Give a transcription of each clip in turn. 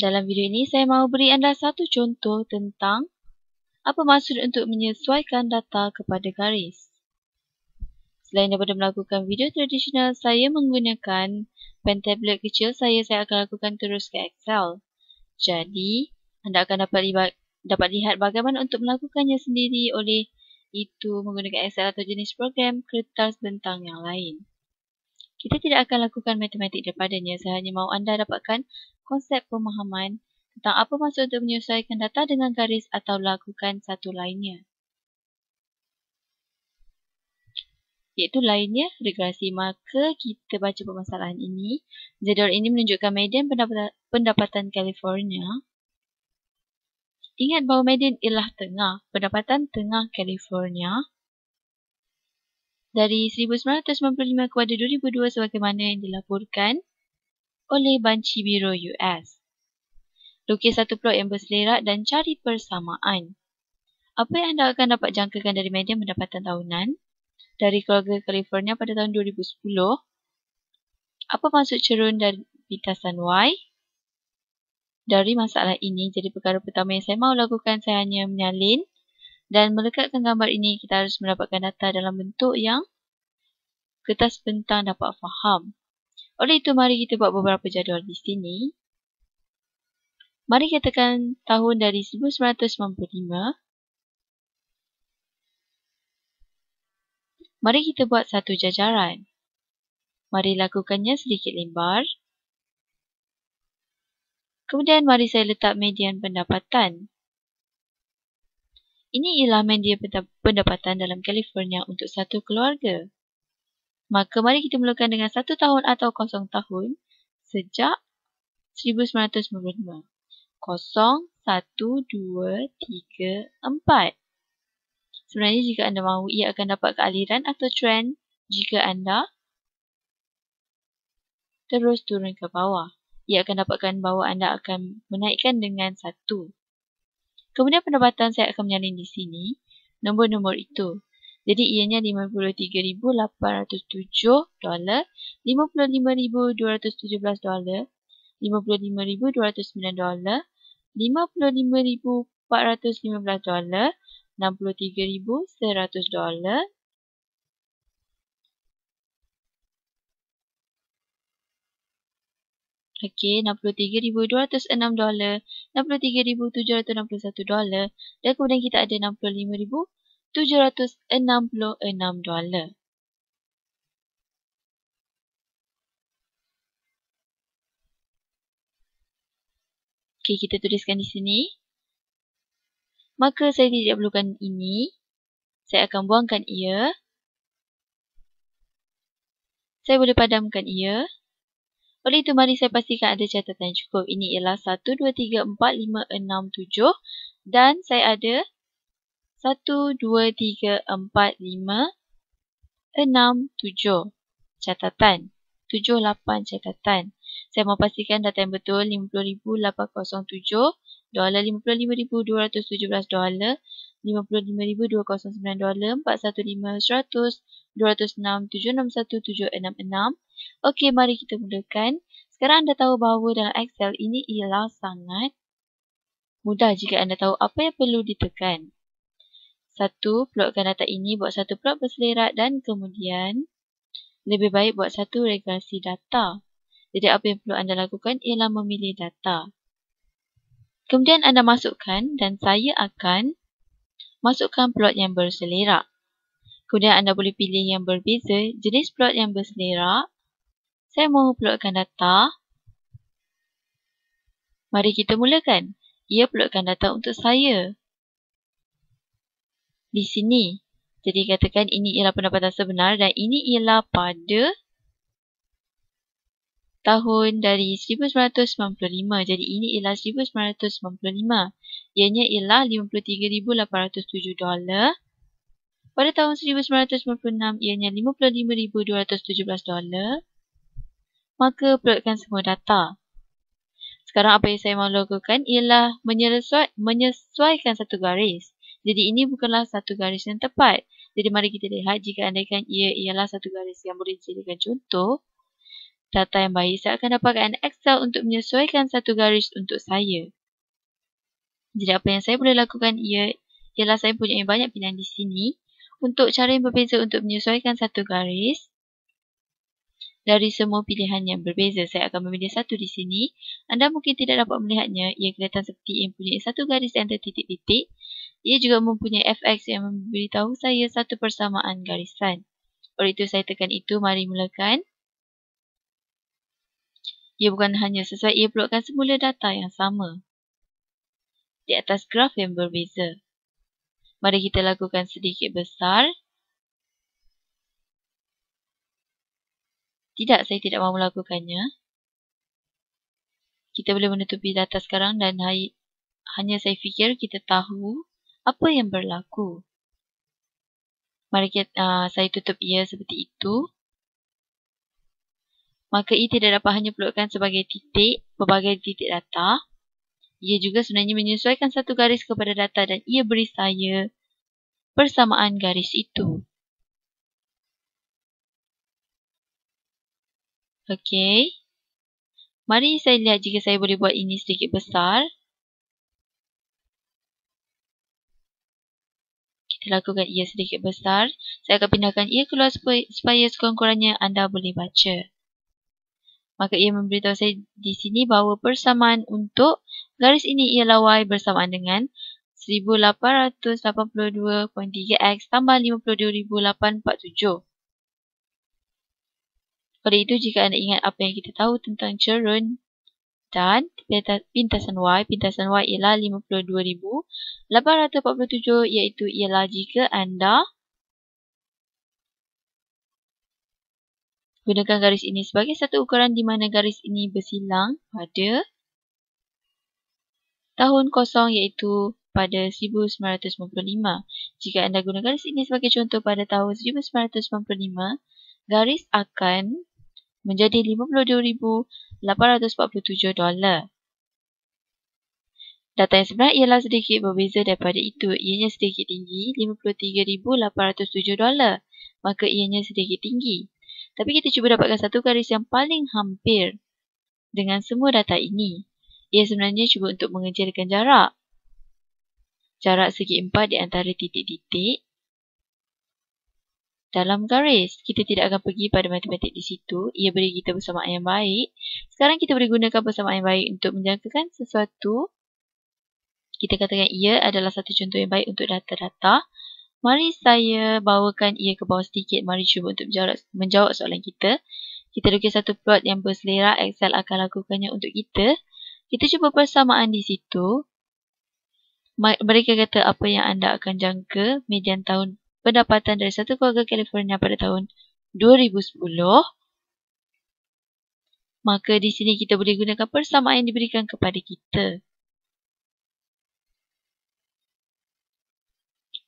Dalam video ini, saya mahu beri anda satu contoh tentang apa maksud untuk menyesuaikan data kepada garis. Selain daripada melakukan video tradisional, saya menggunakan pen tablet kecil saya, saya akan lakukan terus ke Excel. Jadi, anda akan dapat, li dapat lihat bagaimana untuk melakukannya sendiri oleh itu menggunakan Excel atau jenis program kertas bentang yang lain kita tidak akan lakukan matematik daripadanya. Saya hanya mahu anda dapatkan konsep pemahaman tentang apa maksud untuk menyesuaikan data dengan garis atau lakukan satu lainnya. Iaitu lainnya, regresi. Maka kita baca permasalahan ini. Jadual ini menunjukkan median pendapatan California. Ingat bahawa median ialah tengah. Pendapatan tengah California dari 1995 kepada 2002 sebagaimana yang dilaporkan oleh Banci Biro US. Lukis satu plot yang berselerak dan cari persamaan. Apa yang anda akan dapat jangkakan dari media pendapatan tahunan dari keluarga California pada tahun 2010? Apa maksud cerun dan pitasan Y? Dari masalah ini, jadi perkara pertama yang saya mahu lakukan, saya hanya menyalin dan melekatkan gambar ini, kita harus mendapatkan data dalam bentuk yang kertas bentang dapat faham. Oleh itu, mari kita buat beberapa jadual di sini. Mari katakan tahun dari 1995. Mari kita buat satu jajaran. Mari lakukannya sedikit lembar. Kemudian, mari saya letak median pendapatan. Ini ialah media pendapatan dalam California untuk satu keluarga. Maka mari kita mulakan dengan satu tahun atau kosong tahun sejak 1995. Kosong, satu, dua, tiga, empat. Sebenarnya jika anda mahu, ia akan dapat kealiran atau trend jika anda terus turun ke bawah. Ia akan dapatkan bahawa anda akan menaikkan dengan satu. Kemudian pendapatan saya akan menyalin di sini nombor-nombor itu. Jadi ianya 53807 dolar, 55217 dolar, 55209 dolar, 55415 dolar, 63100 dolar Okey, 63,206 dolar, 63,761 dolar dan kemudian kita ada 65,766 dolar. Okey, kita tuliskan di sini. Maka saya tidak perlukan ini. Saya akan buangkan ia. Saya boleh padamkan ia. Oleh itu, mari saya pastikan ada catatan cukup. Ini ialah 1, 2, 3, 4, 5, 6, Dan saya ada 1, 2, 3, 4, 5, 6, 7 catatan. 7, 8 catatan. Saya mahu pastikan data yang betul 50,807 dolar, 55,217 dolar, 55,209 dolar, 415,100, 206,761,766 Okey, mari kita mulakan. Sekarang anda tahu bahawa dalam Excel ini ialah sangat mudah jika anda tahu apa yang perlu ditekan. Satu, plotkan data ini, buat satu plot berselerak dan kemudian lebih baik buat satu regresi data. Jadi apa yang perlu anda lakukan ialah memilih data. Kemudian anda masukkan dan saya akan masukkan plot yang berselerak. Kemudian anda boleh pilih yang berbeza jenis plot yang berselerak saya mau uploadkan data. Mari kita mulakan. Ia uploadkan data untuk saya. Di sini. Jadi katakan ini ialah pendapatan sebenar dan ini ialah pada tahun dari 1995. Jadi ini ialah 1995. Ianya ialah 53,807 dolar. Pada tahun 1996 ianya 55,217 dolar maka upload semua data. Sekarang apa yang saya mahu lakukan ialah menyesuaikan satu garis. Jadi ini bukanlah satu garis yang tepat. Jadi mari kita lihat jika andaikan ia ialah satu garis yang boleh dijadikan contoh. Data yang baik saya akan dapatkan Excel untuk menyesuaikan satu garis untuk saya. Jadi apa yang saya boleh lakukan ia ialah saya punya banyak pilihan di sini. Untuk cara yang berbeza untuk menyesuaikan satu garis, dari semua pilihan yang berbeza, saya akan memilih satu di sini. Anda mungkin tidak dapat melihatnya. Ia kelihatan seperti yang mempunyai satu garis antar titik-titik. Ia juga mempunyai fx yang memberitahu saya satu persamaan garisan. Oleh itu, saya tekan itu. Mari mulakan. Ia bukan hanya sesuai. Ia pelukkan semula data yang sama. Di atas graf yang berbeza. Mari kita lakukan sedikit besar. Tidak, saya tidak mahu melakukannya. Kita boleh menutupi data sekarang dan hai, hanya saya fikir kita tahu apa yang berlaku. Mari kita, uh, saya tutup ia seperti itu. Maka ia tidak dapat hanya pelukkan sebagai titik, pelbagai titik data. Ia juga sebenarnya menyesuaikan satu garis kepada data dan ia beri saya persamaan garis itu. Hmm. Okey. Mari saya lihat jika saya boleh buat ini sedikit besar. Kita lakukan ia sedikit besar. Saya akan pindahkan ia keluar supaya sekurang-kurangnya anda boleh baca. Maka ia memberitahu saya di sini bahawa persamaan untuk garis ini ialah Y bersamaan dengan 1882.3X tambah 52847. Oleh itu, jika anda ingat apa yang kita tahu tentang cerun dan pintasan Y, pintasan Y ialah 52,847 iaitu ialah jika anda gunakan garis ini sebagai satu ukuran di mana garis ini bersilang pada tahun kosong iaitu pada 1995. Jika anda gunakan garis ini sebagai contoh pada tahun 1995, garis akan menjadi 52,847 dolar. Data yang sebenar ialah sedikit berbeza daripada itu. Ianya sedikit tinggi, 53,807 dolar. Maka ianya sedikit tinggi. Tapi kita cuba dapatkan satu garis yang paling hampir dengan semua data ini. Ia sebenarnya cuba untuk mengecilkan jarak. Jarak segi empat di antara titik-titik dalam garis. Kita tidak akan pergi pada matematik di situ. Ia beri kita persamaan yang baik. Sekarang kita boleh gunakan persamaan yang baik untuk menjangkakan sesuatu. Kita katakan ia adalah satu contoh yang baik untuk data-data. Mari saya bawakan ia ke bawah sedikit. Mari cuba untuk menjawab soalan kita. Kita lukis satu plot yang berselera. Excel akan lakukannya untuk kita. Kita cuba persamaan di situ. Mereka kata apa yang anda akan jangka median tahun pendapatan dari satu keluarga California pada tahun 2010, maka di sini kita boleh gunakan persamaan yang diberikan kepada kita.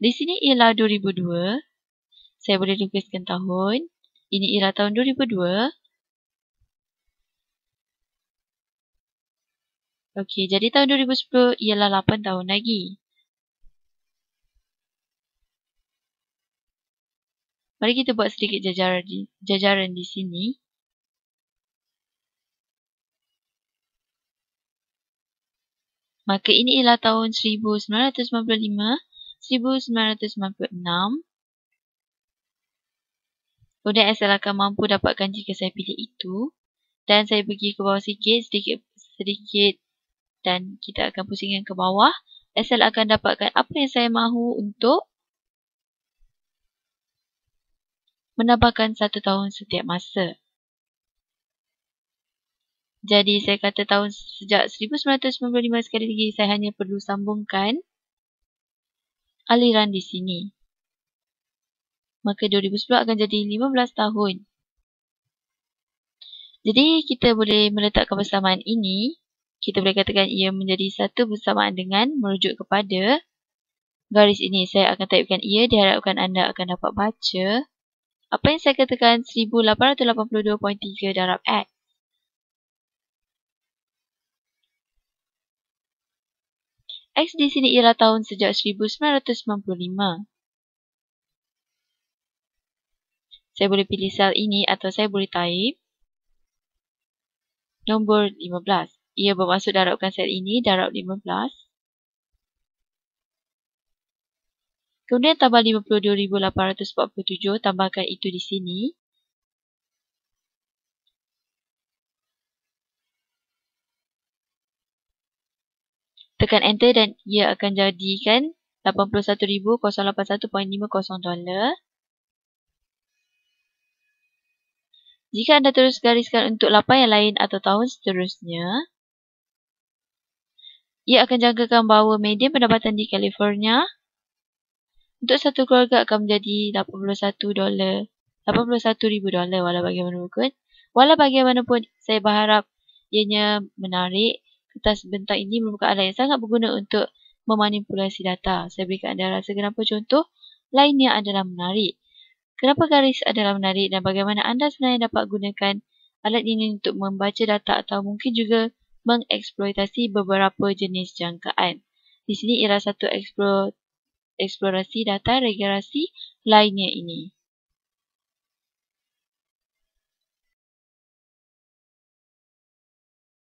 Di sini ialah 2002. Saya boleh lukiskan tahun. Ini ialah tahun 2002. Okey, jadi tahun 2010 ialah 8 tahun lagi. Mari kita buat sedikit jajaran di, jajaran di sini. Maka ini ialah tahun 1995-1996. Kemudian SL akan mampu dapatkan jika saya pilih itu. Dan saya pergi ke bawah sikit, sedikit, sedikit dan kita akan pusingkan ke bawah. SL akan dapatkan apa yang saya mahu untuk menambahkan satu tahun setiap masa. Jadi saya kata tahun sejak 1995 sekali lagi saya hanya perlu sambungkan aliran di sini. Maka 2010 akan jadi 15 tahun. Jadi kita boleh meletakkan persamaan ini, kita boleh katakan ia menjadi satu bersamaan dengan merujuk kepada garis ini. Saya akan taipkan ia, diharapkan anda akan dapat baca apa yang saya katakan 1882.3 darab X. X di sini ialah tahun sejak 1995. Saya boleh pilih sel ini atau saya boleh taip nombor 15. Ia bermaksud darabkan sel ini darab 15. Kemudian tambah 52,847, tambahkan itu di sini. Tekan enter dan ia akan jadikan 81,081.50 dolar. Jika anda terus gariskan untuk lapan yang lain atau tahun seterusnya, ia akan jangkakan bahawa median pendapatan di California untuk satu keluarga akan menjadi 81 dolar. 81 ribu dolar walau bagaimanapun. Walau bagaimanapun, saya berharap ianya menarik. Kertas bentang ini membuka alat yang sangat berguna untuk memanipulasi data. Saya berikan anda rasa kenapa contoh lainnya adalah menarik. Kenapa garis adalah menarik dan bagaimana anda sebenarnya dapat gunakan alat ini untuk membaca data atau mungkin juga mengeksploitasi beberapa jenis jangkaan. Di sini ialah satu eksploitasi eksplorasi data regresi lainnya ini.